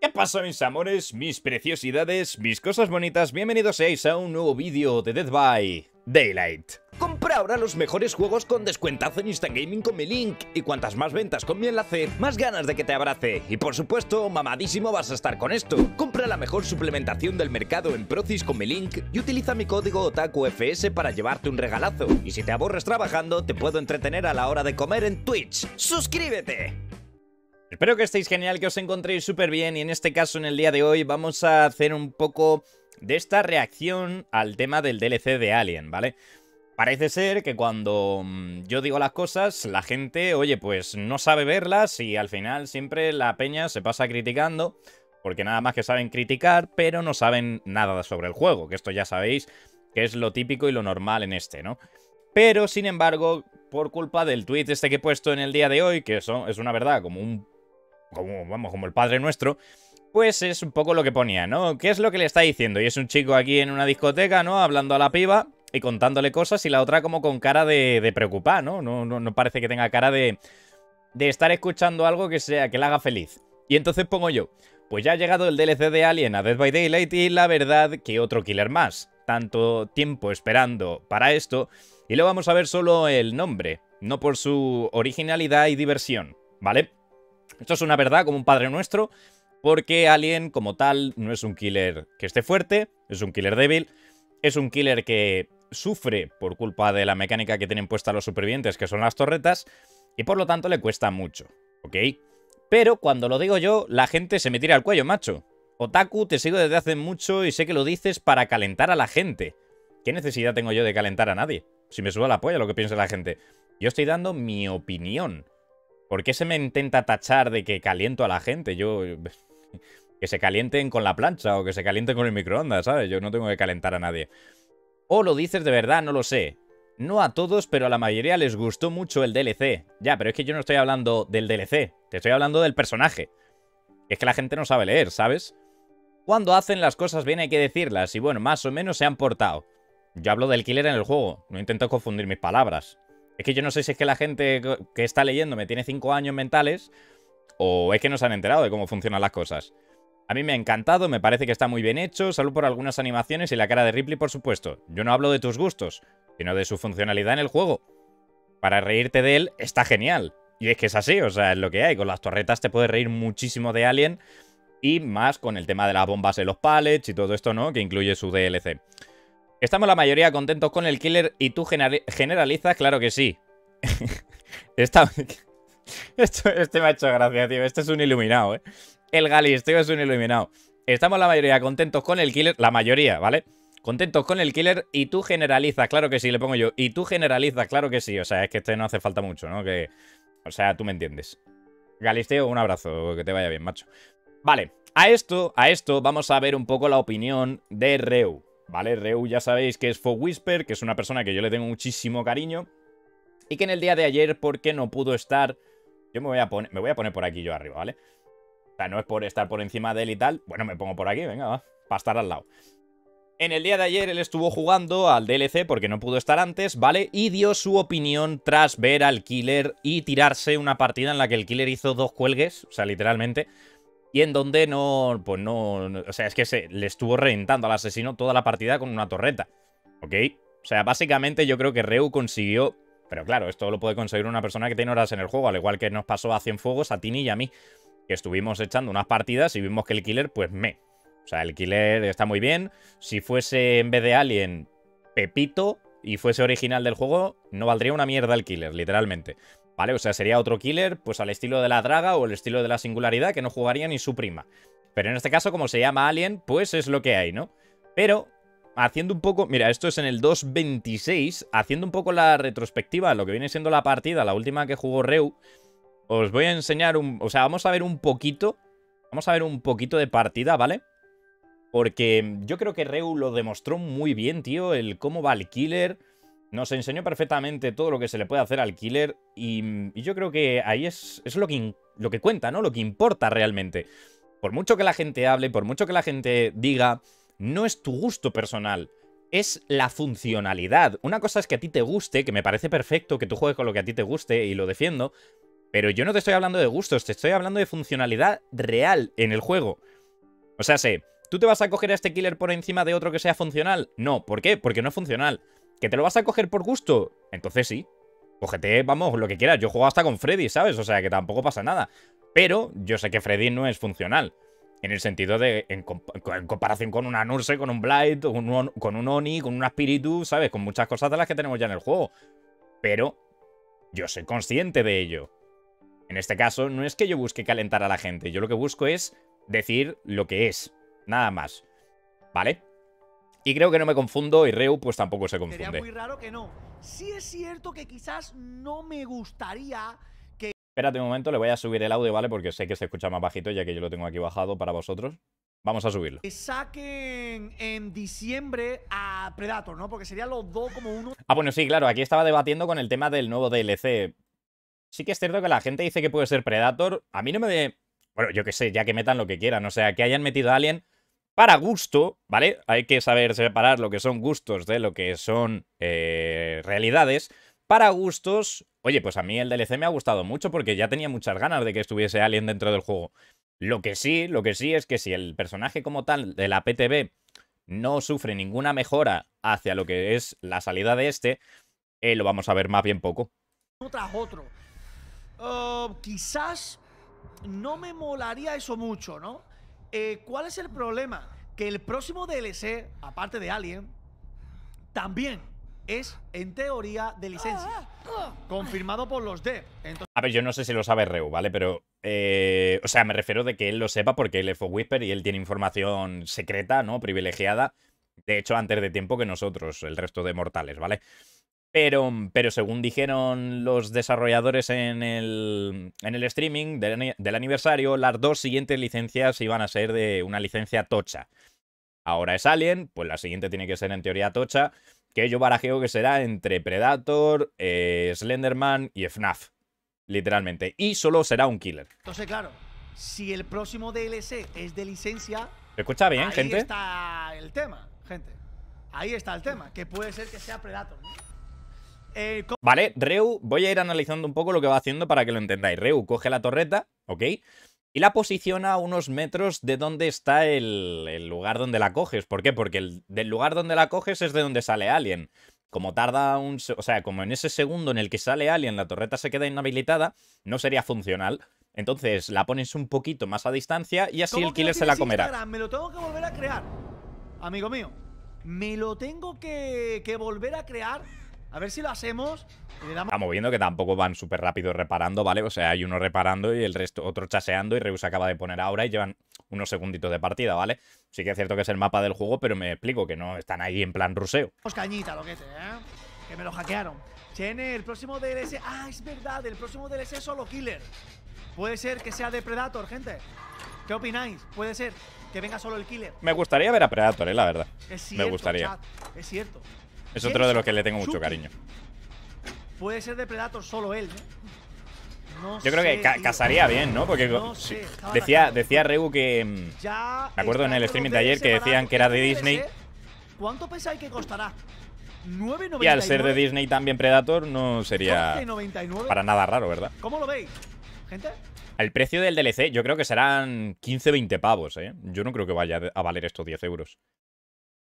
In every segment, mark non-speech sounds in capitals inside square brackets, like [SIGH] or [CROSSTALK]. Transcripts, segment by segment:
¿Qué pasa mis amores, mis preciosidades, mis cosas bonitas? Bienvenidos seis a un nuevo vídeo de Dead by Daylight. Compra ahora los mejores juegos con descuentazo en Instant Gaming con mi link y cuantas más ventas con mi enlace, más ganas de que te abrace. Y por supuesto, mamadísimo vas a estar con esto. Compra la mejor suplementación del mercado en Procis con mi link y utiliza mi código OtakuFS para llevarte un regalazo. Y si te aborres trabajando, te puedo entretener a la hora de comer en Twitch. ¡Suscríbete! Espero que estéis genial, que os encontréis súper bien y en este caso en el día de hoy vamos a hacer un poco de esta reacción al tema del DLC de Alien, ¿vale? Parece ser que cuando mm, yo digo las cosas, la gente, oye, pues no sabe verlas y al final siempre la peña se pasa criticando, porque nada más que saben criticar, pero no saben nada sobre el juego, que esto ya sabéis que es lo típico y lo normal en este, ¿no? Pero, sin embargo, por culpa del tweet este que he puesto en el día de hoy, que eso es una verdad, como un como, vamos, como el Padre Nuestro, pues es un poco lo que ponía, ¿no? ¿Qué es lo que le está diciendo? Y es un chico aquí en una discoteca, ¿no? Hablando a la piba y contándole cosas y la otra como con cara de, de preocupar, ¿no? ¿no? No, parece que tenga cara de, de estar escuchando algo que, sea, que la haga feliz. Y entonces pongo yo, pues ya ha llegado el DLC de Alien a Dead by Daylight y la verdad que otro killer más. Tanto tiempo esperando para esto y lo vamos a ver solo el nombre, no por su originalidad y diversión, ¿vale? Esto es una verdad como un padre nuestro, porque Alien como tal no es un killer que esté fuerte, es un killer débil, es un killer que sufre por culpa de la mecánica que tienen puesta los supervivientes, que son las torretas, y por lo tanto le cuesta mucho, ¿ok? Pero cuando lo digo yo, la gente se me tira al cuello, macho. Otaku, te sigo desde hace mucho y sé que lo dices para calentar a la gente. ¿Qué necesidad tengo yo de calentar a nadie? Si me suba la polla lo que piensa la gente. Yo estoy dando mi opinión. ¿Por qué se me intenta tachar de que caliento a la gente? Yo... [LAUGHS] Que se calienten con la plancha o que se calienten con el microondas, ¿sabes? Yo no tengo que calentar a nadie. O lo dices de verdad, no lo sé. No a todos, pero a la mayoría les gustó mucho el DLC. Ya, pero es que yo no estoy hablando del DLC. Te estoy hablando del personaje. Es que la gente no sabe leer, ¿sabes? Cuando hacen las cosas bien hay que decirlas. Y bueno, más o menos se han portado. Yo hablo del killer en el juego. No intento confundir mis palabras. Es que yo no sé si es que la gente que está leyendo me tiene 5 años mentales o es que no se han enterado de cómo funcionan las cosas. A mí me ha encantado, me parece que está muy bien hecho, salud por algunas animaciones y la cara de Ripley, por supuesto. Yo no hablo de tus gustos, sino de su funcionalidad en el juego. Para reírte de él está genial. Y es que es así, o sea, es lo que hay. Con las torretas te puedes reír muchísimo de Alien y más con el tema de las bombas en los pallets y todo esto, ¿no? Que incluye su DLC. Estamos la mayoría contentos con el killer y tú generalizas, claro que sí. [LAUGHS] [LAUGHS] este me ha hecho gracia, tío. Este es un iluminado, ¿eh? El galisteo es un iluminado. Estamos la mayoría contentos con el killer. La mayoría, ¿vale? Contentos con el killer y tú generalizas, claro que sí, le pongo yo. Y tú generalizas, claro que sí. O sea, es que este no hace falta mucho, ¿no? Que... O sea, tú me entiendes. Galisteo, un abrazo. Que te vaya bien, macho. Vale. A esto, a esto, vamos a ver un poco la opinión de Reu. ¿vale? Reu ya sabéis que es Fog Whisper, que es una persona que yo le tengo muchísimo cariño. Y que en el día de ayer, porque no pudo estar... Yo me voy a poner, me voy a poner por aquí yo arriba, ¿vale? O sea, no es por estar por encima de él y tal. Bueno, me pongo por aquí, venga, va. Para estar al lado. En el día de ayer él estuvo jugando al DLC porque no pudo estar antes, ¿vale? Y dio su opinión tras ver al killer y tirarse una partida en la que el killer hizo dos cuelgues, o sea, literalmente y en donde no, pues no, o sea, es que se le estuvo reventando al asesino toda la partida con una torreta, ¿ok? O sea, básicamente yo creo que Reu consiguió, pero claro, esto lo puede conseguir una persona que tiene horas en el juego, al igual que nos pasó a fuegos a Tini y a mí, que estuvimos echando unas partidas y vimos que el killer, pues me. O sea, el killer está muy bien, si fuese en vez de Alien, Pepito, y fuese original del juego, no valdría una mierda el killer, literalmente. ¿Vale? O sea, sería otro killer, pues al estilo de la draga o el estilo de la singularidad, que no jugaría ni su prima. Pero en este caso, como se llama Alien, pues es lo que hay, ¿no? Pero, haciendo un poco... Mira, esto es en el 2.26, haciendo un poco la retrospectiva, lo que viene siendo la partida, la última que jugó Reu, os voy a enseñar un... O sea, vamos a ver un poquito... Vamos a ver un poquito de partida, ¿vale? Porque yo creo que Reu lo demostró muy bien, tío, el cómo va el killer... Nos enseñó perfectamente todo lo que se le puede hacer al killer y, yo creo que ahí es, lo, que lo que cuenta, ¿no? Lo que importa realmente. Por mucho que la gente hable, por mucho que la gente diga, no es tu gusto personal es la funcionalidad. Una cosa es que a ti te guste, que me parece perfecto que tú juegues con lo que a ti te guste y lo defiendo, pero yo no te estoy hablando de gustos, te estoy hablando de funcionalidad real en el juego. O sea, sé, ¿tú te vas a coger a este killer por encima de otro que sea funcional? No, ¿por qué? Porque no es funcional. ¿Que te lo vas a coger por gusto? Entonces sí. Cógete, vamos, lo que quieras. Yo juego hasta con Freddy, ¿sabes? O sea, que tampoco pasa nada. Pero yo sé que Freddy no es funcional. En el sentido de, en, comparación con una Nurse, con un Blight, con un, Oni, con un Espíritu ¿sabes? Con muchas cosas de las que tenemos ya en el juego. Pero yo soy consciente de ello. En este caso, no es que yo busque calentar a la gente. Yo lo que busco es decir lo que es. Nada más. ¿Vale? Y creo que no me confundo y Reu pues tampoco se confunde. Sería muy raro que no. Sí es cierto que quizás no me gustaría que... Espérate un momento, le voy a subir el audio, ¿vale? Porque sé que se escucha más bajito ya que yo lo tengo aquí bajado para vosotros. Vamos a subirlo. Que saquen en diciembre a Predator, ¿no? Porque serían los dos como uno. Ah, bueno, sí, claro. Aquí estaba debatiendo con el tema del nuevo DLC. Sí que es cierto que la gente dice que puede ser Predator. A mí no me... De... Bueno, yo qué sé, ya que metan lo que quieran. O sea, que hayan metido a alguien para gusto, ¿vale? Hay que saber separar lo que son gustos de lo que son eh, realidades. Para gustos, oye, pues a mí el DLC me ha gustado mucho porque ya tenía muchas ganas de que estuviese alguien dentro del juego. Lo que sí, lo que sí es que si el personaje como tal de la PTB no sufre ninguna mejora hacia lo que es la salida de este, eh, lo vamos a ver más bien poco. Tras otro. Oh, quizás no me molaría eso mucho, ¿no? Eh, ¿Cuál es el problema? Que el próximo DLC, aparte de Alien, también es, en teoría, de licencia. Confirmado por los dev. Entonces... A ver, yo no sé si lo sabe Reu, ¿vale? Pero, eh, o sea, me refiero de que él lo sepa porque él es Fog Whisper y él tiene información secreta, ¿no? Privilegiada. De hecho, antes de tiempo que nosotros, el resto de mortales, ¿vale? Pero, según dijeron los desarrolladores en el, streaming del, aniversario, las dos siguientes licencias iban a ser de una licencia tocha. Ahora es Alien, pues la siguiente tiene que ser en teoría tocha, que yo barajeo que será entre Predator, eh, Slenderman y FNAF, literalmente. Y solo será un killer. Entonces, claro, si el próximo DLC es de licencia... escucha bien, gente? Ahí está el tema, gente. Ahí está el tema, que puede ser que sea Predator. Eh, vale, Reu, voy a ir analizando un poco lo que va haciendo para que lo entendáis. Reu coge la torreta, ¿ok? Y la posiciona a unos metros de donde está el, lugar donde la coges. ¿Por qué? Porque el, del lugar donde la coges es de donde sale Alien. Como tarda un... O sea, como en ese segundo en el que sale Alien la torreta se queda inhabilitada, no sería funcional. Entonces la pones un poquito más a distancia y así el killer se la comerá. Me lo tengo que volver a crear, amigo mío. Me lo tengo que volver a crear a ver si lo hacemos. Y le Estamos viendo que tampoco van súper rápido reparando, ¿vale? O sea, hay uno reparando y el resto, otro chaseando y Reus acaba de poner ahora y llevan unos segunditos de partida, ¿vale? Sí que es cierto que es el mapa del juego, pero me explico que no están ahí en plan ruseo. Cañita, lo que te, ¿eh? Que me lo hackearon. Chene, el próximo DLC... Ah, es verdad, el próximo DLC es solo Killer. Puede ser que sea de Predator, gente. ¿Qué opináis? Puede ser que venga solo el Killer. Me gustaría ver a Predator, ¿eh? La verdad. Es cierto, me gustaría. es cierto. Es otro de los que le tengo mucho cariño. Puede ser de Predator solo él, ¿eh? Yo creo que casaría bien, ¿no? Porque decía, decía Reu que... ¿de mm, acuerdo en el streaming de ayer que decían que era de Disney. ¿eh? ¿Cuánto pensáis que costará? 9,99. Y al ser de Disney también Predator no sería para nada raro, ¿verdad? ¿Cómo lo veis, gente? El precio del DLC yo creo que serán 15-20 pavos, ¿eh? Yo no creo que vaya a valer estos 10 euros.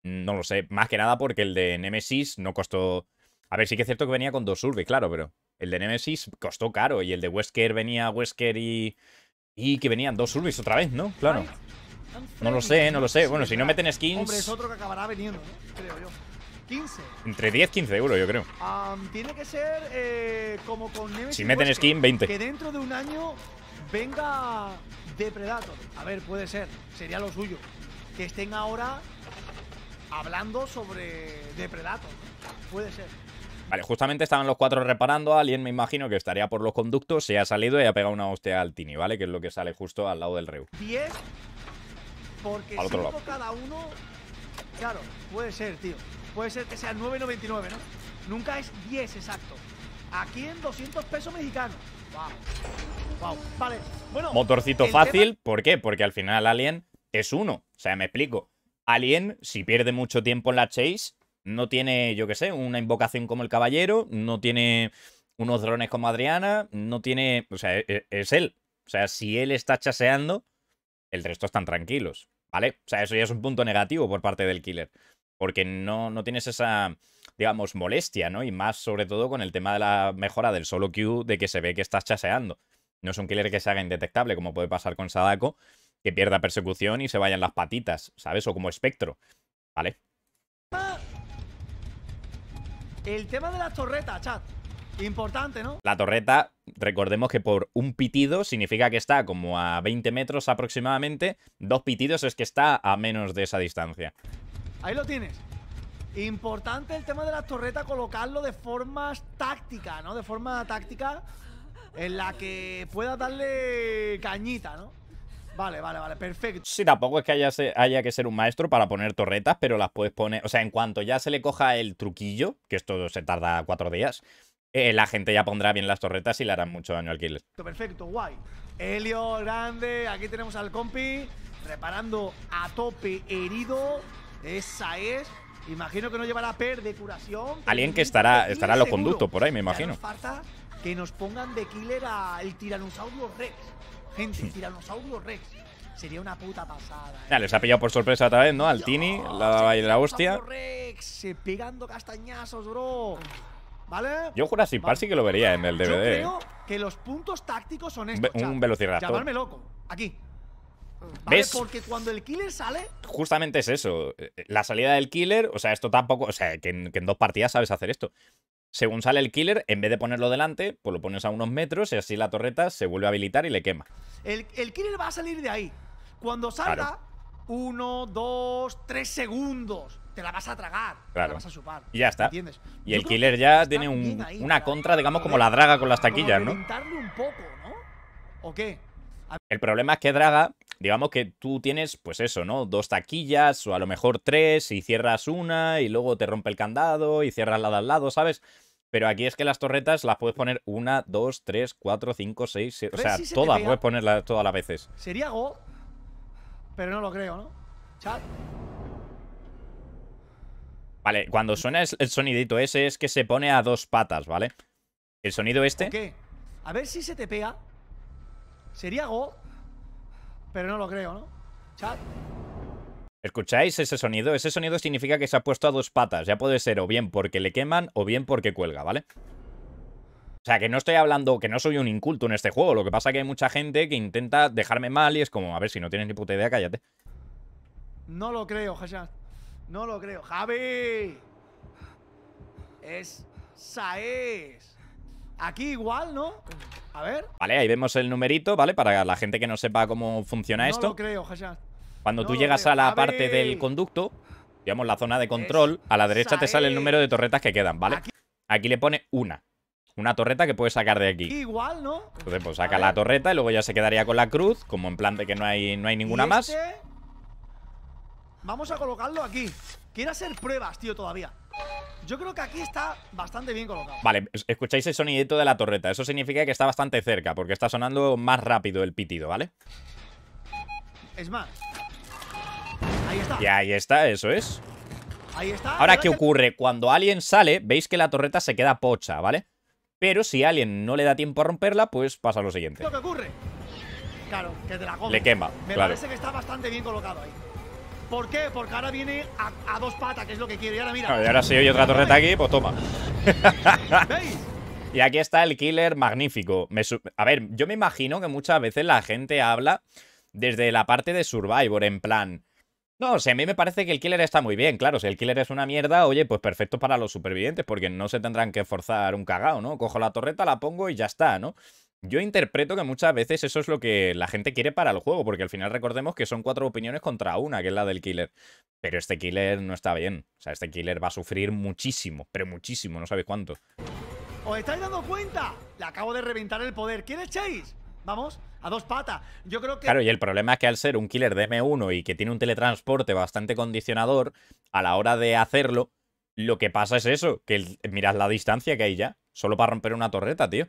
No lo sé, más que nada porque el de Nemesis no costó... A ver, sí que es cierto que venía con dos Urbi, claro, pero el de Nemesis costó caro y el de Wesker venía Wesker y... Y que venían dos Urbis otra vez, ¿no? Claro. No lo sé, no lo sé. Bueno, si no meten skins... Hombre, es otro que acabará veniendo, ¿eh? creo yo. 15. Entre 10 15 euros, yo creo. tiene que ser eh, como con Nemesis Si meten skin, 20. Que dentro de un año venga Depredator. A ver, puede ser. Sería lo suyo. Que estén ahora hablando sobre Depredator. Puede ser. Vale, justamente estaban los cuatro reparando. Alien, me imagino que estaría por los conductos. Se ha salido y ha pegado una hostia al Tini, ¿vale? Que es lo que sale justo al lado del Reu. 10. Porque al cada uno. Claro, puede ser, tío. Puede ser que sea 9.99, ¿no? Nunca es 10 exacto. Aquí en 200 pesos mexicanos. Wow. Wow. Vale. Bueno, Motorcito fácil. ¿Por qué? Porque al final Alien es uno. O sea, me explico. Alien, si pierde mucho tiempo en la chase, no tiene, yo qué sé, una invocación como el caballero, no tiene unos drones como Adriana, no tiene... O sea, e-, e-, es, él. O sea, si él está chaseando, el resto están tranquilos, ¿vale? O sea, eso ya es un punto negativo por parte del killer. Porque no, no tienes esa, digamos, molestia, ¿no? Y más sobre todo con el tema de la mejora del solo queue, de que se ve que estás chaseando. No es un killer que se haga indetectable, como puede pasar con Sadako, que pierda persecución y se vayan las patitas, ¿sabes? O como espectro, ¿vale? El tema de la torreta, chat. Importante, ¿no? La torreta, recordemos que por un pitido significa que está como a 20 metros aproximadamente. Dos pitidos es que está a menos de esa distancia. Ahí lo tienes. Importante el tema de la torreta, colocarlo de forma táctica, ¿no? De forma táctica en la que pueda darle cañita, ¿no? Vale, vale, vale, perfecto. Sí, tampoco es que haya, que ser un maestro para poner torretas, pero las puedes poner. O sea, en cuanto ya se le coja el truquillo, que esto se tarda cuatro días, eh, la gente ya pondrá bien las torretas y le harán mucho daño al killer. Perfecto, guay. Helio, grande. Aquí tenemos al compi. Reparando a tope herido. Esa es. Imagino que no llevará per de curación. Alguien que estará, estará los conductos por ahí, me imagino. Ya falta que nos pongan de killer al tiranosaurio Rex gente, Tiranosaurio Rex. Sería una puta pasada. ¿eh? Ya, les ha pillado por sorpresa otra vez, ¿no? Al Tini, la, de la hostia. Rex, eh, pegando castañazos, bro. ¿Vale? Yo Jurassic Park sí que lo vería en el DVD. Yo creo ¿eh? que los puntos tácticos son estos. un velociraptor. loco. Aquí. ¿Ves? Porque cuando el killer sale. Justamente es eso. Eh, la salida del killer, o sea, esto tampoco. O sea, en, que en dos partidas sabes hacer esto. Según sale el killer, en vez de ponerlo delante, pues lo pones a unos metros y así la torreta se vuelve a habilitar y le quema. El, killer va a salir de ahí. Cuando salga, uno, dos, tres segundos. Te la vas a tragar. Te la vas a chupar. Y ya está. Y el killer ya tiene una contra, digamos, como la draga con las taquillas, ¿no? un poco, ¿no? ¿O qué? El problema es que Draga digamos que tú tienes, pues eso, ¿no? Dos taquillas o a lo mejor tres y cierras una y luego te rompe el candado y cierras la de al lado, ¿sabes? Pero aquí es que las torretas las puedes poner una, dos, tres, cuatro, cinco, seis, siete, o sea, todas, puedes ponerlas todas las veces. Sería go, pero no lo creo, ¿no? Chat. Vale, cuando suena el sonidito ese es que se pone a dos patas, ¿vale? El sonido este... ¿Qué? A ver si se te pega. Sería go, pero no lo creo, ¿no? Chat. ¿Escucháis ese sonido? Ese sonido significa que se ha puesto a dos patas. Ya puede ser o bien porque le queman o bien porque cuelga, ¿vale? O sea, que no estoy hablando, que no soy un inculto en este juego. Lo que pasa es que hay mucha gente que intenta dejarme mal y es como, a ver, si no tienes ni puta idea, cállate. No lo creo, Hassan. No lo creo. ¡Javi! Es Saez. Aquí igual, ¿no? A ver. Vale, ahí vemos el numerito, ¿vale? Para la gente que no sepa cómo funciona esto. No creo, Hassan. Cuando tú llegas a la parte del conducto, digamos la zona de control, a la derecha te sale el número de torretas que quedan, ¿vale? Aquí, le pone una. Una torreta que puedes sacar de aquí. aquí igual, ¿no? Entonces, pues saca la torreta y luego ya se quedaría con la cruz, como en plan de que no hay, no hay ninguna más. Este? Vamos a colocarlo aquí Quiero hacer pruebas, tío, todavía yo creo que aquí está bastante bien colocado. Vale, escucháis el sonidito de la torreta. Eso significa que está bastante cerca, porque está sonando más rápido el pitido, ¿vale? Es más. Ahí está. Y ahí está, eso es. Ahí está. Ahora, ¿qué ocurre? Cuando alguien sale, veis que la torreta se queda pocha, ¿vale? Pero si alguien no le da tiempo a romperla, pues pasa lo siguiente. Lo ocurre. Claro, que te la quema. Me parece que está bastante bien colocado ahí. ¿Por qué? Porque ahora viene a, dos patas, que es lo que quiere. Y ahora mira. y ahora si hay otra torreta aquí, pues toma. [LAUGHS] Y aquí está el killer magnífico. a ver, yo me imagino que muchas veces la gente habla desde la parte de Survivor, en plan. No, o a mí me parece que el killer está muy bien, claro. Si el killer es una mierda, oye, pues perfecto para los supervivientes, porque no se tendrán que forzar un cagao, ¿no? Cojo la torreta, la pongo y ya está, ¿no? Yo interpreto que muchas veces eso es lo que la gente quiere para el juego, porque al final recordemos que son cuatro opiniones contra una, que es la del killer. Pero este killer no está bien. O sea, este killer va a sufrir muchísimo, pero muchísimo, no sabéis cuánto. ¿Os estáis dando cuenta? Le acabo de reventar el poder. ¿Quién echáis? Vamos, a dos patas. Yo creo que. Claro, y el problema es que al ser un killer de M1 y que tiene un teletransporte bastante condicionador, a la hora de hacerlo, lo que pasa es eso, que mirad la distancia que hay ya, solo para romper una torreta, tío.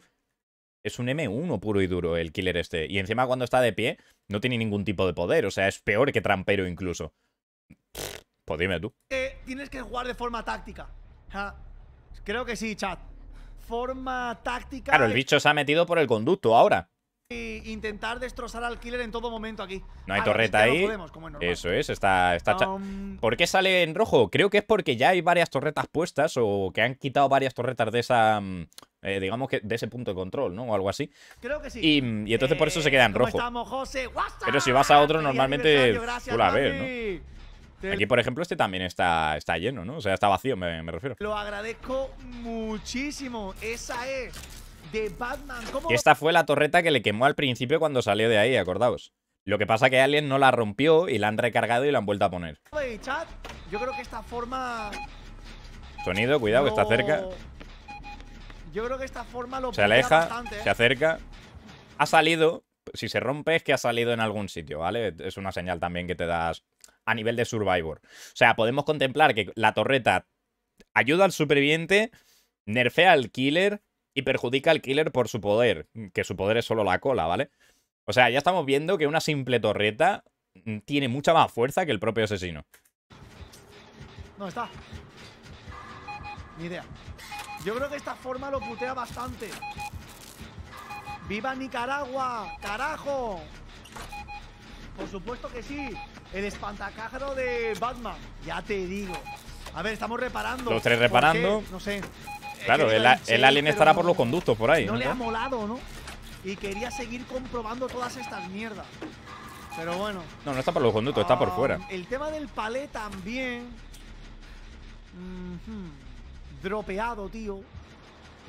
Es un M1 puro y duro el killer este. Y encima cuando está de pie, no tiene ningún tipo de poder. O sea, es peor que trampero incluso. pues dime tú. Eh, tienes que jugar de forma táctica. Creo que sí, chat. Forma táctica. Claro, el bicho se ha metido por el conducto ahora. Y intentar destrozar al killer en todo momento aquí. No hay torreta ahí. Eso es, está... está um, ¿Por qué sale en rojo? Creo que es porque ya hay varias torretas puestas o que han quitado varias torretas de esa... Mm, eh, digamos que de ese punto de control, ¿no? O algo así. Creo que sí. Y, entonces por eso se eh, queda en rojo. Pero si vas a otro, normalmente tú la ves, ¿no? Aquí, por ejemplo, este también está, está lleno, ¿no? O sea, está vacío, me, refiero. Lo agradezco muchísimo. Esa es de Batman. Esta fue la torreta que le quemó al principio cuando salió de ahí, acordaos. Lo que pasa que Alien no la rompió y la han recargado y la han vuelto a poner. creo esta forma... Sonido, cuidado, que está cerca. Yo creo que esta forma lo Se aleja, se acerca. Ha salido. Si se rompe es que ha salido en algún sitio, ¿vale? Es una señal también que te das a nivel de Survivor. O sea, podemos contemplar que la torreta ayuda al superviviente, nerfea al killer y perjudica al killer por su poder, que su poder es solo la cola, ¿vale? O sea, ya estamos viendo que una simple torreta tiene mucha más fuerza que el propio asesino. No está. Ni idea. Yo creo que esta forma lo putea bastante. ¡Viva Nicaragua! ¡Carajo! Por supuesto que sí. El espantacájaro de Batman. Ya te digo. A ver, estamos reparando. Los tres reparando. No sé. Claro, el, alien estará por los conductos por ahí. No, le ha molado, ¿no? Y quería seguir comprobando todas estas mierdas. Pero bueno. No, no está por los conductos, está por ah, fuera. El tema del palé también dropeado, tío.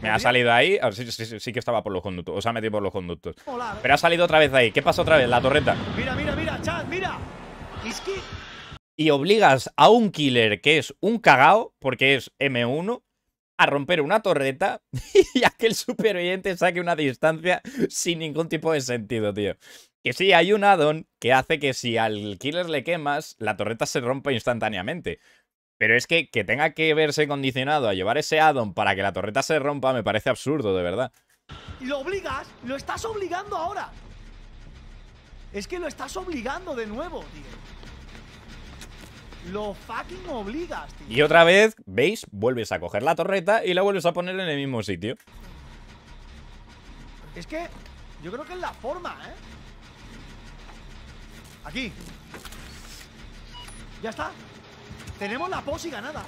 Me ha salido ahí. Sí, sí, sí, que estaba por los conductos. O ha metido por los conductos. Pero ha salido otra vez ahí. ¿Qué pasa otra vez? La torreta. Mira, mira, mira, Chad, mira. Y obligas a un killer que es un cagao, porque es M1, a romper una torreta [LAUGHS] y a que el superviviente saque una distancia sin ningún tipo de sentido, tío. Que sí, hay un addon que hace que si al killer le quemas, la torreta se rompa instantáneamente. Pero es que que tenga que verse condicionado a llevar ese addon para que la torreta se rompa me parece absurdo, de verdad. Lo obligas, lo estás obligando ahora. Es que lo estás obligando de nuevo, tío. Lo fucking obligas, tío. Y otra vez, ¿veis? Vuelves a coger la torreta y la vuelves a poner en el mismo sitio. Es que yo creo que es la forma, ¿eh? Aquí. Ya está. Tenemos la y ganada.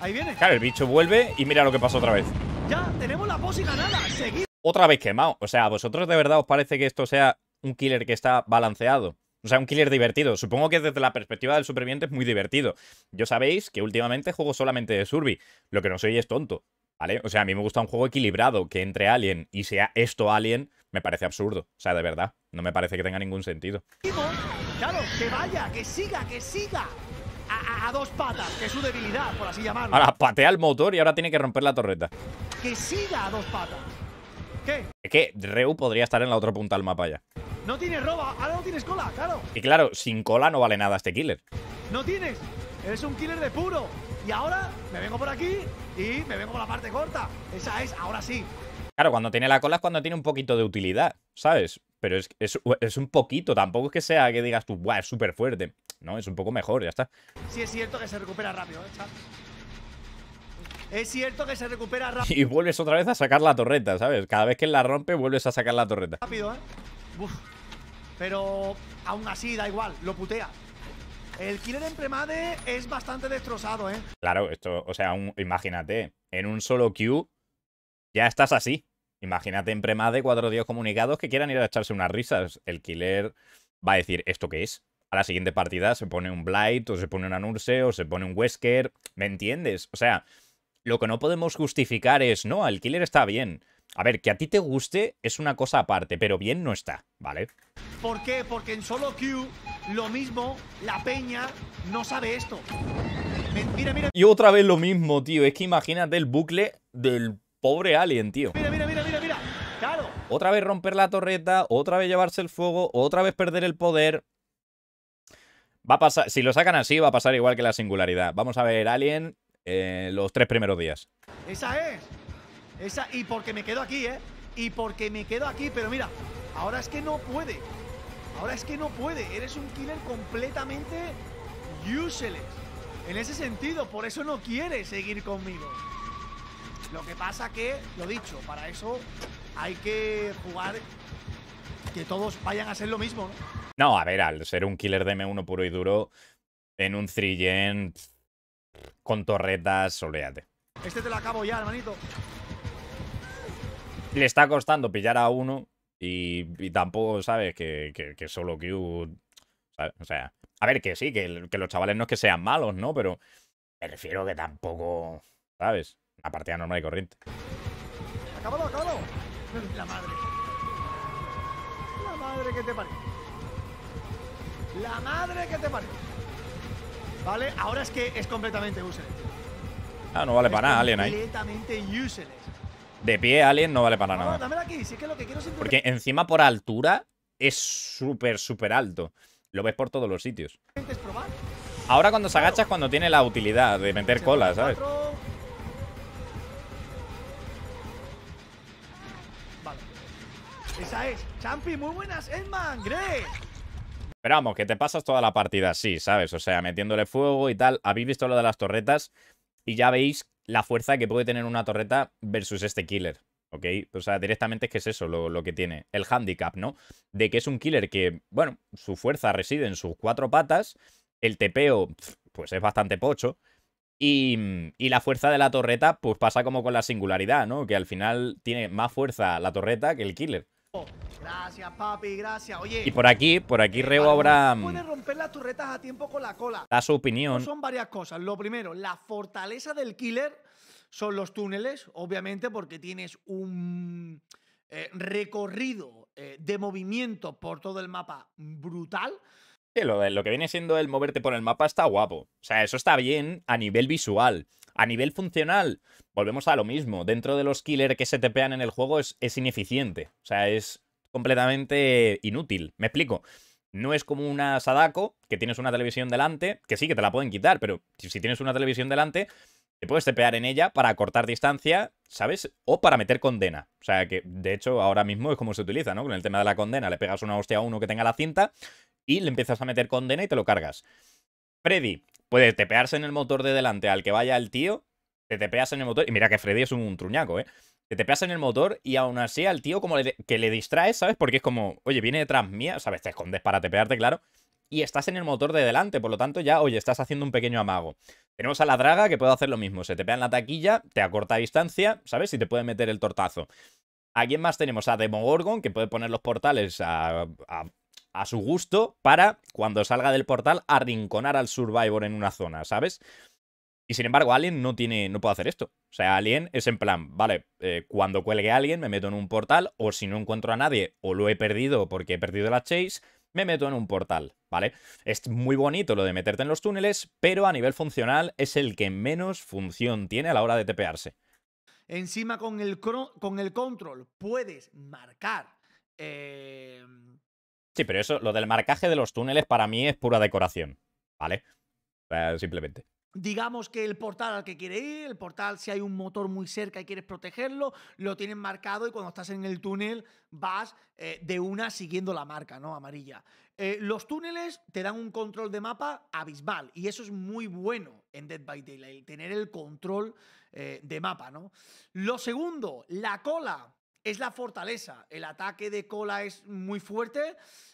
Ahí viene. Claro, el bicho vuelve y mira lo que pasó otra vez. Ya, tenemos la y ganada. Seguid. Otra vez quemado. O sea, ¿a vosotros de verdad os parece que esto sea un killer que está balanceado? O sea, un killer divertido. Supongo que desde la perspectiva del superviviente es muy divertido. Yo sabéis que últimamente juego solamente de Surby. Lo que no soy es tonto. ¿Vale? O sea, a mí me gusta un juego equilibrado, que entre Alien y sea esto Alien, me parece absurdo. O sea, de verdad, no me parece que tenga ningún sentido. Claro, que vaya, que siga, que siga a, dos patas, que es su debilidad, por así llamarlo. Ahora patea el motor y ahora tiene que romper la torreta. Que siga a dos patas. ¿Qué? Es que Reu podría estar en la otra punta del mapa ya. No tienes roba, ahora no tienes cola, claro. Y claro, sin cola no vale nada este killer. No tienes, eres un killer de puro. Y ahora me vengo por aquí y me vengo por la parte corta. Esa es, ahora sí. Claro, cuando tiene la cola es cuando tiene un poquito de utilidad, ¿sabes? Pero es, es, es, un poquito, tampoco es que sea que digas tú, guau, es súper fuerte. No, es un poco mejor, ya está. Sí, es cierto que se recupera rápido, ¿eh, Es cierto que se recupera rápido. Y vuelves otra vez a sacar la torreta, ¿sabes? Cada vez que la rompe, vuelves a sacar la torreta. Rápido, ¿eh? Pero aún así, da igual, lo putea. El killer en premade es bastante destrozado, ¿eh? Claro, esto, o sea, imagínate, en un solo Q ya estás así. Imagínate en premade cuatro días comunicados que quieran ir a echarse unas risas. El killer va a decir, ¿esto qué es? A la siguiente partida se pone un Blight, o se pone una Anurse o se pone un Wesker. ¿Me entiendes? O sea, lo que no podemos justificar es, no, el killer está bien. A ver, que a ti te guste es una cosa aparte, pero bien no está, ¿vale? ¿Por qué? Porque en solo Q, lo mismo, la peña no sabe esto. mira. Y otra vez lo mismo, tío. Es que imagínate el bucle del pobre alien, tío. Otra vez romper la torreta, otra vez llevarse el fuego, otra vez perder el poder. Va a pasar, si lo sacan así, va a pasar igual que la singularidad. Vamos a ver Alien eh, los tres primeros días. Esa es. Esa, y porque me quedo aquí, ¿eh? Y porque me quedo aquí, pero mira, ahora es que no puede. Ahora es que no puede. Eres un killer completamente useless. En ese sentido, por eso no quiere seguir conmigo. Lo que pasa que, lo dicho, para eso hay que jugar que todos vayan a ser lo mismo, ¿no? a ver, al ser un killer de M1 puro y duro, en un 3 con torretas, soleate Este te lo acabo ya, hermanito. Le está costando pillar a uno y, tampoco, ¿sabes? Que, solo Q... O sea, a ver, que sí, que, los chavales no es que sean malos, ¿no? Pero me refiero que tampoco, ¿sabes? Una partida normal y corriente. ¡Acábalo, acábalo! La madre. La madre que te parece La madre que te parece Vale, ahora es que es completamente useless. Ah, no vale para nada Alien Completamente useless. De pie Alien no vale para nada. Porque encima por altura es súper, súper alto. Lo ves por todos los sitios. Ahora cuando se agacha es cuando tiene la utilidad de meter cola, ¿sabes? Champi, muy buenas, Edman. Grey. Pero vamos, que te pasas toda la partida así, ¿sabes? O sea, metiéndole fuego y tal. Habéis visto lo de las torretas y ya veis la fuerza que puede tener una torreta versus este killer, ¿ok? O sea, directamente es que es eso lo, que tiene. El handicap, ¿no? De que es un killer que, bueno, su fuerza reside en sus cuatro patas. El tepeo, pues es bastante pocho. Y, y, la fuerza de la torreta, pues pasa como con la singularidad, ¿no? Que al final tiene más fuerza la torreta que el killer. Gracias, papi, gracias. Oye, y por aquí, por aquí eh, Reo Abraham. a tiempo cola. Da su opinión. Pues son varias cosas. Lo primero, la fortaleza del killer son los túneles, obviamente, porque tienes un eh, recorrido eh, de movimiento por todo el mapa brutal. lo, lo que viene siendo el moverte por el mapa está guapo. O sea, eso está bien a nivel visual. A nivel funcional, volvemos a lo mismo. Dentro de los killers que se tepean en el juego es, es ineficiente. O sea, es completamente inútil. Me explico. No es como una Sadako, que tienes una televisión delante, que sí, que te la pueden quitar, pero si tienes una televisión delante, te puedes tepear en ella para cortar distancia, ¿sabes? O para meter condena. O sea, que de hecho ahora mismo es como se utiliza, ¿no? Con el tema de la condena, le pegas una hostia a uno que tenga la cinta y le empiezas a meter condena y te lo cargas. Freddy, puede tepearse en el motor de delante al que vaya el tío, te tepeas en el motor, y mira que Freddy es un, truñaco, ¿eh? Te tepeas en el motor y aún así al tío como le, que le distraes, ¿sabes? Porque es como, oye, viene detrás mía, ¿sabes? Te escondes para tepearte, claro. Y estás en el motor de delante, por lo tanto ya, oye, estás haciendo un pequeño amago. Tenemos a la draga que puede hacer lo mismo, se tepea en la taquilla, te acorta distancia, ¿sabes? Y te puede meter el tortazo. ¿A más tenemos? A Demogorgon, que puede poner los portales a a su gusto para, cuando salga del portal, arrinconar al Survivor en una zona, ¿sabes? Y sin embargo, Alien no tiene. no puede hacer esto. O sea, Alien es en plan, vale, eh, cuando cuelgue a alguien me meto en un portal, o si no encuentro a nadie, o lo he perdido porque he perdido la chase, me meto en un portal, ¿vale? Es muy bonito lo de meterte en los túneles, pero a nivel funcional es el que menos función tiene a la hora de tepearse. Encima con el, con el control puedes marcar. Eh Sí, pero eso, lo del marcaje de los túneles para mí es pura decoración, ¿vale? simplemente. Digamos que el portal al que quiere ir, el portal si hay un motor muy cerca y quieres protegerlo, lo tienen marcado y cuando estás en el túnel vas eh, de una siguiendo la marca, ¿no? Amarilla. Eh, los túneles te dan un control de mapa abismal y eso es muy bueno en Dead by Daylight, tener el control eh, de mapa, ¿no? Lo segundo, la cola es la fortaleza. El ataque de cola es muy fuerte.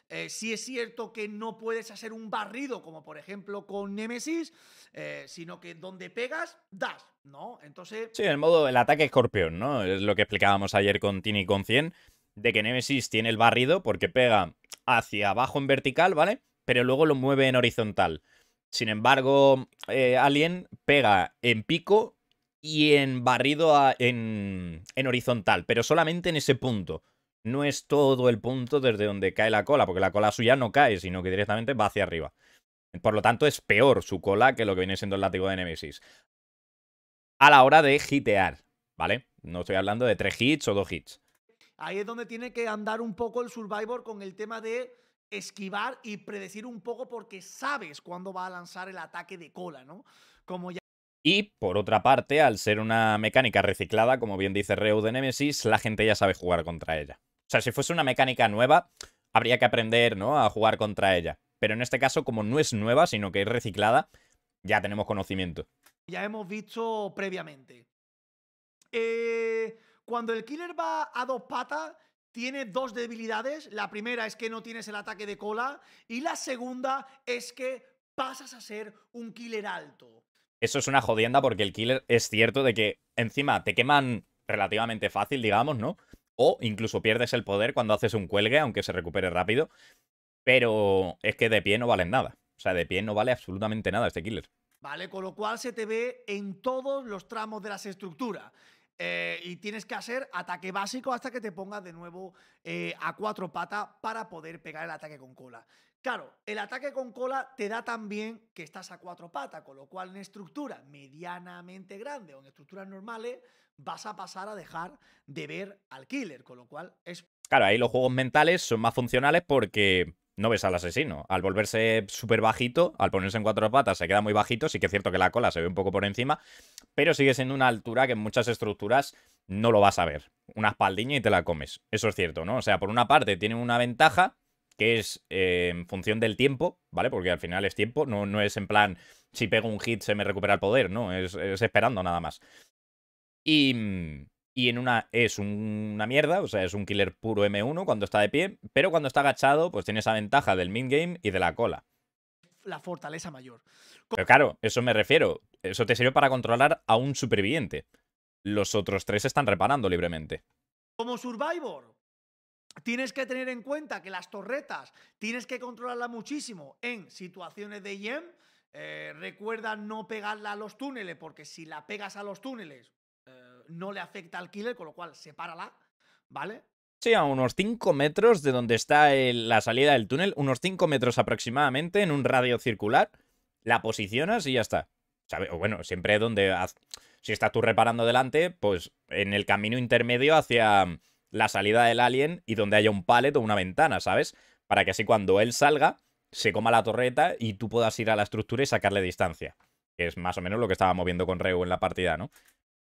si eh, sí es cierto que no puedes hacer un barrido, como por ejemplo con Nemesis, eh, sino que donde pegas, das, ¿no? Entonces. Sí, el modo, el ataque escorpión, ¿no? Es lo que explicábamos ayer con Tini con 100, de que Nemesis tiene el barrido porque pega hacia abajo en vertical, ¿vale? Pero luego lo mueve en horizontal. Sin embargo, eh, Alien pega en pico y en barrido en, en horizontal, pero solamente en ese punto. No es todo el punto desde donde cae la cola, porque la cola suya no cae, sino que directamente va hacia arriba. Por lo tanto, es peor su cola que lo que viene siendo el látigo de Nemesis. A la hora de hitear, ¿vale? No estoy hablando de tres hits o dos hits. Ahí es donde tiene que andar un poco el Survivor con el tema de esquivar y predecir un poco porque sabes cuándo va a lanzar el ataque de cola, ¿no? Como ya y por otra parte, al ser una mecánica reciclada, como bien dice Reu de Nemesis, la gente ya sabe jugar contra ella. O sea, si fuese una mecánica nueva, habría que aprender, ¿no? A jugar contra ella. Pero en este caso, como no es nueva, sino que es reciclada, ya tenemos conocimiento. Ya hemos visto previamente. Eh, cuando el killer va a dos patas, tiene dos debilidades. La primera es que no tienes el ataque de cola y la segunda es que pasas a ser un killer alto. Eso es una jodienda porque el killer es cierto de que encima te queman relativamente fácil, digamos, ¿no? O incluso pierdes el poder cuando haces un cuelgue, aunque se recupere rápido. Pero es que de pie no valen nada. O sea, de pie no vale absolutamente nada este killer. Vale, con lo cual se te ve en todos los tramos de las estructuras. Eh, y tienes que hacer ataque básico hasta que te pongas de nuevo eh, a cuatro patas para poder pegar el ataque con cola. Claro, el ataque con cola te da también que estás a cuatro patas, con lo cual en estructuras medianamente grandes o en estructuras normales vas a pasar a dejar de ver al killer, con lo cual es... Claro, ahí los juegos mentales son más funcionales porque no ves al asesino. Al volverse súper bajito, al ponerse en cuatro patas, se queda muy bajito, sí que es cierto que la cola se ve un poco por encima, pero sigues siendo una altura que en muchas estructuras no lo vas a ver. Una espaldiña y te la comes. Eso es cierto, ¿no? O sea, por una parte tienen una ventaja que es eh, en función del tiempo, ¿vale? Porque al final es tiempo, no, no, es en plan, si pego un hit se me recupera el poder, no, es, esperando nada más. Y, mm, en una es una mierda, o sea, es un killer puro M1 cuando está de pie, pero cuando está agachado, pues tiene esa ventaja del min game y de la cola. La fortaleza mayor. Pero claro, eso me refiero. Eso te sirve para controlar a un superviviente. Los otros tres están reparando libremente. Como Survivor, Tienes que tener en cuenta que las torretas tienes que controlarla muchísimo en situaciones de yem. Eh, recuerda no pegarla a los túneles, porque si la pegas a los túneles eh, no le afecta al killer, con lo cual sepárala, ¿vale? Sí, a unos 5 metros de donde está la salida del túnel, unos 5 metros aproximadamente en un radio circular, la posicionas y ya está. O bueno, siempre donde... Si estás tú reparando delante, pues en el camino intermedio hacia la salida del alien y donde haya un palet o una ventana, ¿sabes? Para que así cuando él salga, se coma la torreta y tú puedas ir a la estructura y sacarle distancia. Que es más o menos lo que estaba moviendo con Reu en la partida, ¿no?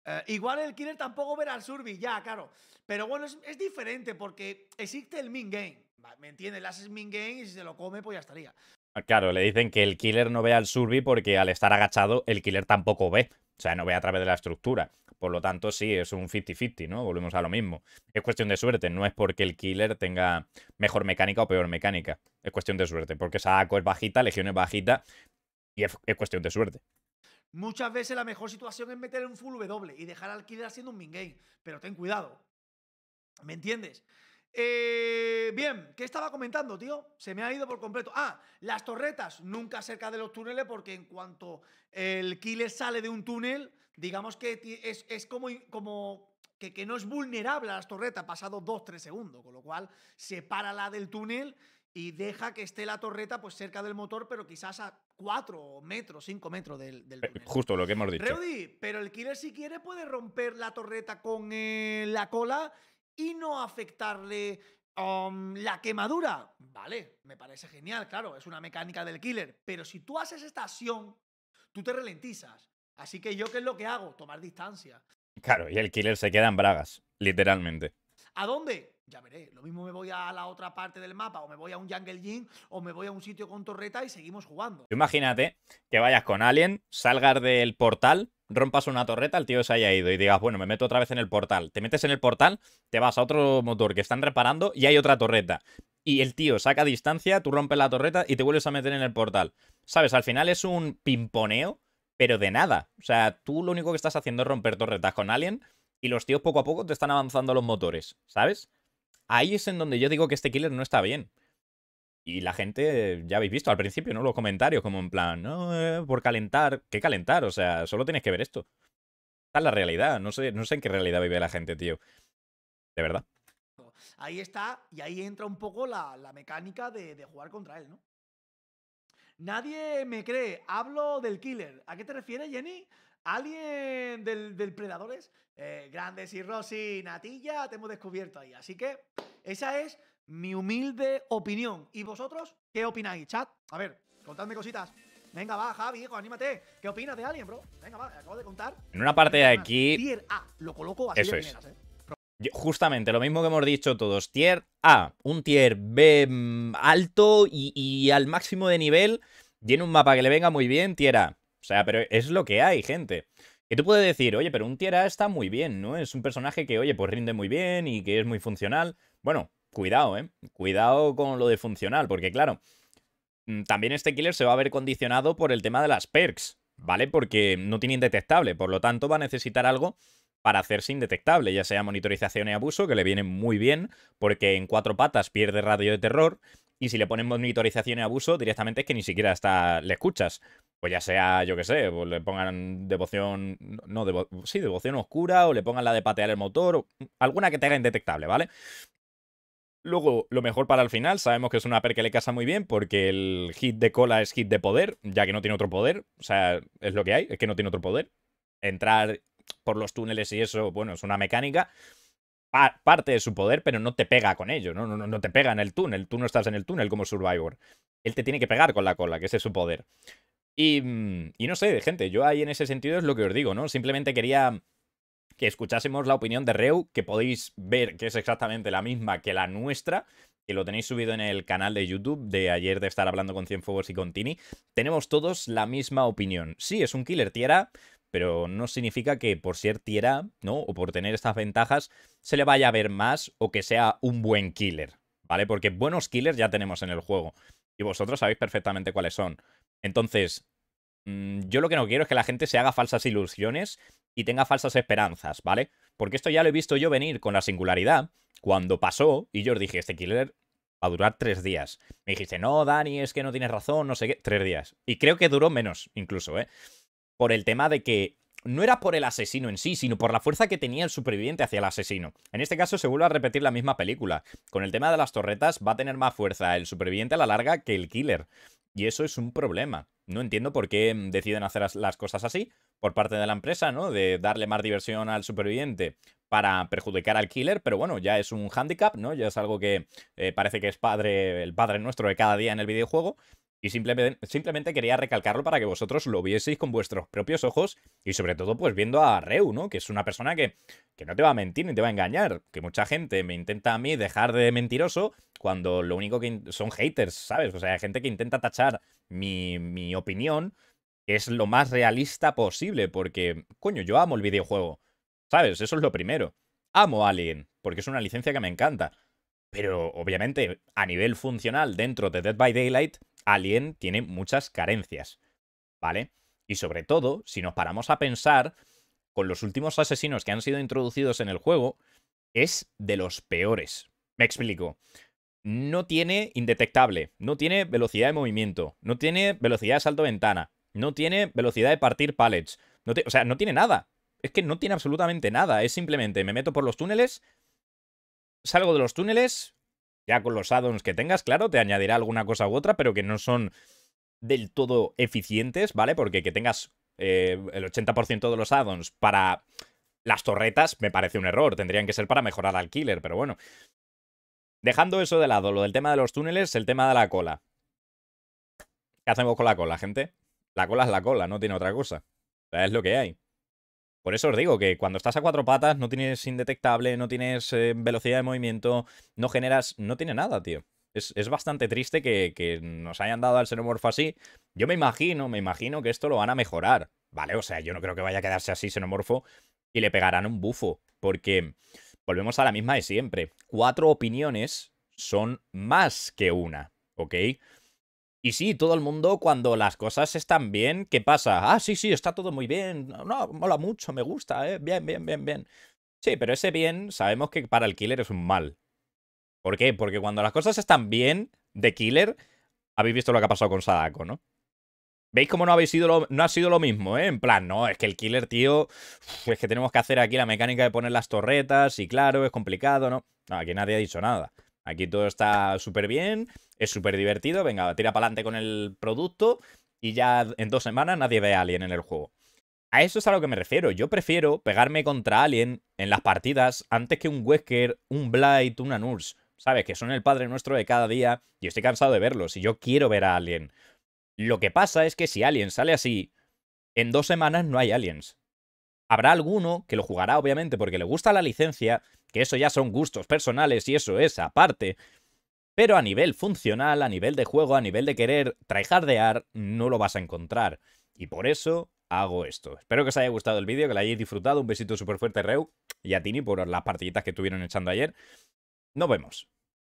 Eh, igual el killer tampoco ver al Surby, ya, claro. Pero bueno, es, diferente porque existe el min game. ¿Me entiendes? las min game y si se lo come, pues ya estaría. Ah, claro, le dicen que el killer no ve al Surby porque al estar agachado el killer tampoco ve. O sea, no ve a través de la estructura. Por lo tanto, sí, es un 50-50, ¿no? Volvemos a lo mismo. Es cuestión de suerte, no es porque el killer tenga mejor mecánica o peor mecánica. Es cuestión de suerte, porque Saco es bajita, Legión es bajita y es, cuestión de suerte. Muchas veces la mejor situación es meter un full W y dejar al killer haciendo un min game. Pero ten cuidado. ¿Me entiendes? Eh, bien, ¿qué estaba comentando, tío? Se me ha ido por completo. Ah, las torretas, nunca cerca de los túneles, porque en cuanto el killer sale de un túnel, digamos que es, como, como que, no es vulnerable a las torretas, pasado 2-3 segundos, con lo cual separa la del túnel y deja que esté la torreta pues cerca del motor, pero quizás a 4 metros, 5 metros del, eh, túnel. Justo lo que hemos dicho. pero el killer si quiere puede romper la torreta con eh, la cola y no afectarle um, la quemadura. Vale, me parece genial, claro, es una mecánica del killer, pero si tú haces esta acción, tú te ralentizas. Así que yo, ¿qué es lo que hago? Tomar distancia. Claro, y el killer se queda en bragas, literalmente. ¿A dónde? ya veré. Lo mismo me voy a la otra parte del mapa, o me voy a un Jungle Gym, o me voy a un sitio con torreta y seguimos jugando. Imagínate que vayas con alguien, salgas del portal, rompas una torreta, el tío se haya ido y digas, bueno, me meto otra vez en el portal. Te metes en el portal, te vas a otro motor que están reparando y hay otra torreta. Y el tío saca distancia, tú rompes la torreta y te vuelves a meter en el portal. ¿Sabes? Al final es un pimponeo, pero de nada. O sea, tú lo único que estás haciendo es romper torretas con alguien y los tíos poco a poco te están avanzando los motores, ¿sabes? Ahí es en donde yo digo que este killer no está bien. Y la gente, ya habéis visto al principio, ¿no? Los comentarios, como en plan, no, eh, por calentar. ¿Qué calentar? O sea, solo tienes que ver esto. Esta es la realidad. No sé, no sé en qué realidad vive la gente, tío. De verdad. Ahí está, y ahí entra un poco la, mecánica de, jugar contra él, ¿no? Nadie me cree. Hablo del killer. ¿A qué te refieres, Jenny? ¿Alguien del Predadores? Eh, grandes y Rosy, Natilla, te hemos descubierto ahí. Así que esa es mi humilde opinión. ¿Y vosotros qué opináis, chat? A ver, contadme cositas. Venga, va, Javi, hijo, anímate. ¿Qué opinas de alguien, bro? Venga, va, acabo de contar. En una parte de aquí. Tier A, lo coloco así Eso de eh. justamente lo mismo que hemos dicho todos. Tier A, un tier B mm, alto y, al máximo de nivel. Tiene un mapa que le venga muy bien, tier A. O sea, pero es lo que hay, gente. Y tú puedes decir, oye, pero un Tierra está muy bien, ¿no? Es un personaje que, oye, pues rinde muy bien y que es muy funcional. Bueno, cuidado, ¿eh? Cuidado con lo de funcional, porque claro, mm, también este killer se va a ver condicionado por el tema de las perks, ¿vale? Porque no tiene indetectable, por lo tanto va a necesitar algo para hacerse indetectable, ya sea monitorización y abuso, que le viene muy bien, porque en cuatro patas pierde radio de terror, y si le ponen monitorización y abuso, directamente es que ni siquiera hasta le escuchas. Pues ya sea, yo qué sé, pues le pongan devoción, no, sí, devoción oscura, o le pongan la de patear el motor, alguna que te haga indetectable, ¿vale? Luego, lo mejor para el final, sabemos que es una per que le casa muy bien porque el hit de cola es hit de poder, ya que no tiene otro poder, o sea, es lo que hay, es que no tiene otro poder. Entrar por los túneles y eso, bueno, es una mecánica, parte de su poder, pero no te pega con ello, ¿no? No, no, te pega en el túnel, tú no estás en el túnel como Survivor. Él te tiene que pegar con la cola, que ese es su poder. Mm, y, no sé, gente, yo ahí en ese sentido es lo que os digo, ¿no? Simplemente quería que escuchásemos la opinión de Reu, que podéis ver que es exactamente la misma que la nuestra, que lo tenéis subido en el canal de YouTube de ayer de estar hablando con Cienfuegos y con Tini. Tenemos todos la misma opinión. Sí, es un killer tierra, pero no significa que por ser tierra, ¿no? O por tener estas ventajas, se le vaya a ver más o que sea un buen killer, ¿vale? Porque buenos killers ya tenemos en el juego. Y vosotros sabéis perfectamente cuáles son. Entonces, mm, yo lo que no quiero es que la gente se haga falsas ilusiones y tenga falsas esperanzas, ¿vale? Porque esto ya lo he visto yo venir con la singularidad, cuando pasó, y yo os dije, este killer va a durar tres días. Me dijiste, no, Dani, es que no tienes razón, no sé qué. Tres días. Y creo que duró menos, incluso, ¿eh? por el tema de que no era por el asesino en sí, sino por la fuerza que tenía el superviviente hacia el asesino. En este caso se vuelve a repetir la misma película. Con el tema de las torretas va a tener más fuerza el superviviente a la larga que el killer. Y eso es un problema. No entiendo por qué mm, deciden hacer las cosas así por parte de la empresa, ¿no? De darle más diversión al superviviente para perjudicar al killer, pero bueno, ya es un handicap, ¿no? Ya es algo que eh, parece que es padre, el padre nuestro de cada día en el videojuego. Y simplemente, simplemente quería recalcarlo para que vosotros lo vieseis con vuestros propios ojos y sobre todo pues viendo a Reu, ¿no? Que es una persona que, que no te va a mentir ni te va a engañar. Que mucha gente me intenta a mí dejar de mentiroso cuando lo único que son haters, ¿sabes? O sea, hay gente que intenta tachar mi, mi opinión es lo más realista posible porque, coño, yo amo el videojuego. ¿Sabes? Eso es lo primero. Amo Alien porque es una licencia que me encanta. Pero obviamente a nivel funcional dentro de Dead by Daylight Alien tiene muchas carencias, ¿vale? Y sobre todo, si nos paramos a pensar, con los últimos asesinos que han sido introducidos en el juego, es de los peores. Me explico. No tiene indetectable, no tiene velocidad de movimiento, no tiene velocidad de salto ventana, no tiene velocidad de partir pallets, o sea, no tiene nada. Es que no tiene absolutamente nada, es simplemente me meto por los túneles, salgo de los túneles, ya con los addons que tengas, claro, te añadirá alguna cosa u otra, pero que no son del todo eficientes, ¿vale? Porque que tengas eh, el 80% de los addons para las torretas me parece un error. Tendrían que ser para mejorar al killer, pero bueno. Dejando eso de lado, lo del tema de los túneles, el tema de la cola. ¿Qué hacemos con la cola, gente? La cola es la cola, no tiene otra cosa. es lo que hay. Por eso os digo que cuando estás a cuatro patas no tienes indetectable, no tienes eh, velocidad de movimiento, no generas, no tiene nada, tío. Es, bastante triste que, que, nos hayan dado al xenomorfo así. Yo me imagino, me imagino que esto lo van a mejorar, ¿vale? O sea, yo no creo que vaya a quedarse así xenomorfo y le pegarán un bufo, porque volvemos a la misma de siempre. Cuatro opiniones son más que una, ¿ok? Y sí, todo el mundo cuando las cosas están bien, ¿qué pasa? Ah, sí, sí, está todo muy bien. No, mola mucho, me gusta, ¿eh? Bien, bien, bien, bien. Sí, pero ese bien sabemos que para el killer es un mal. ¿Por qué? Porque cuando las cosas están bien de killer, habéis visto lo que ha pasado con Sadako, ¿no? ¿Veis cómo no habéis no ha sido lo mismo, eh? En plan, no, es que el killer, tío, es que tenemos que hacer aquí la mecánica de poner las torretas y claro, es complicado, ¿no? No, aquí nadie ha dicho nada. Aquí todo está súper bien, es súper divertido, venga, tira para adelante con el producto y ya en dos semanas nadie ve a alguien en el juego. A eso es a lo que me refiero. Yo prefiero pegarme contra alguien en las partidas antes que un Wesker, un Blight, una Nurse. ¿Sabes? Que son el padre nuestro de cada día y estoy cansado de verlos y yo quiero ver a alguien. Lo que pasa es que si alguien sale así, en dos semanas no hay Aliens. Habrá alguno que lo jugará, obviamente, porque le gusta la licencia, que eso ya son gustos personales y eso es aparte. Pero a nivel funcional, a nivel de juego, a nivel de querer tryhardear, no lo vas a encontrar. Y por eso hago esto. Espero que os haya gustado el vídeo, que lo hayáis disfrutado. Un besito súper fuerte, Reu, y a Tini por las partiditas que estuvieron echando ayer. Nos vemos.